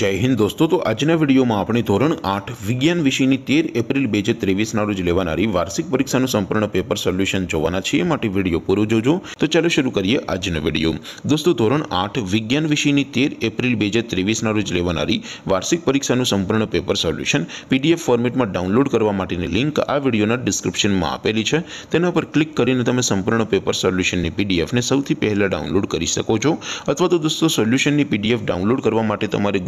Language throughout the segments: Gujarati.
જય હિન્દ દોસ્તો તો આજના વિડીયોમાં આપણે ધોરણ આઠ વિજ્ઞાન વિષયની તેર એપ્રિલ બે હજાર ત્રેવીસના રોજ લેવાનારી વાર્ષિક પરીક્ષાનું સંપૂર્ણ પેપર સોલ્યુશન જોવાના છે એ માટે વિડીયો પૂરો જોજો તો ચાલો શરૂ કરીએ આજનો વિડીયો દોસ્તો ધોરણ આઠ વિજ્ઞાન વિષયની તેર એપ્રિલ બે હજાર ત્રેવીસના રોજ લેવાનારી વાર્ષિક પરીક્ષાનું સંપૂર્ણ પેપર સોલ્યુશન પીડીએફ ફોર્મેટમાં ડાઉનલોડ કરવા માટેની લિંક આ વિડીયોના ડિસ્ક્રિપ્શનમાં આપેલી છે તેના પર ક્લિક કરીને તમે સંપૂર્ણ પેપર સોલ્યુશનની પીડીએફને સૌથી પહેલાં ડાઉનલોડ કરી શકો છો અથવા તો દોસ્તો સોલ્યુશનની પીડીએફ ડાઉનલોડ કરવા માટે તમારે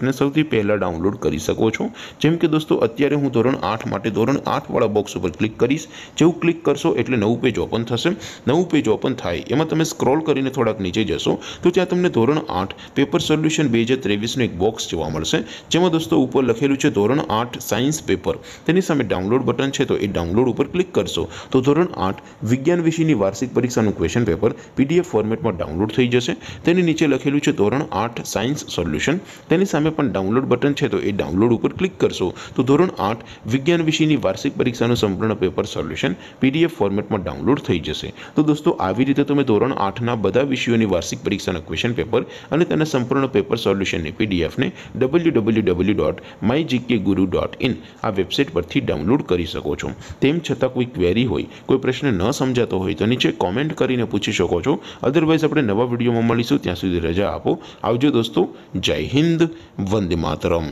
બુક્સને સૌથી પહેલાં ડાઉનલોડ કરી શકો છો જેમ કે દોસ્તો અત્યારે હું ધોરણ આઠ માટે ધોરણ આઠવાળા બોક્સ ઉપર ક્લિક કરીશ જેવું ક્લિક કરશો એટલે નવું પેજ ઓપન થશે નવું પેજ ઓપન થાય એમાં તમે સ્ક્રોલ કરીને થોડાક નીચે જશો તો ત્યાં તમને ધોરણ આઠ પેપર સોલ્યુશન બે હજાર ત્રેવીસનું એક બોક્સ જોવા મળશે જેમાં દોસ્તો ઉપર લખેલું છે ધોરણ આઠ સાયન્સ પેપર તેની સામે ડાઉનલોડ બટન છે તો એ ડાઉનલોડ ઉપર ક્લિક કરશો તો ધોરણ આઠ વિજ્ઞાન વિષયની વાર્ષિક પરીક્ષાનું ક્વેશ્ચન પેપર પીડીએફ ફોર્મેટમાં ડાઉનલોડ થઈ જશે તેની નીચે લખેલું છે ધોરણ આઠ સાયન્સ સોલ્યુશન તેની સામે તમે પણ ડાઉનલોડ બટન છે તો એ ડાઉનલોડ ઉપર ક્લિક કરશો તો ધોરણ આઠ વિજ્ઞાન વિષયની વાર્ષિક પરીક્ષાનું સંપૂર્ણ પેપર સોલ્યુશન પીડીએફ ફોર્મેટમાં ડાઉનલોડ થઈ જશે તો દોસ્તો આવી રીતે તમે ધોરણ આઠના બધા વિષયોની વાર્ષિક પરીક્ષાના ક્વેશ્ચન પેપર અને તેના સંપૂર્ણ પેપર સોલ્યુશનની પીડીએફને W W W dot my GK guru dot in આ વેબસાઇટ પરથી ડાઉનલોડ કરી શકો છો તેમ છતાં કોઈ ક્વેરી હોય કોઈ પ્રશ્ન ન સમજાતો હોય તો નીચે કોમેન્ટ કરીને પૂછી શકો છો અધરવાઇઝ આપણે નવા વિડીયોમાં મળીશું ત્યાં સુધી રજા આપો આવજો દોસ્તો જય હિન્દ వంది మాతరం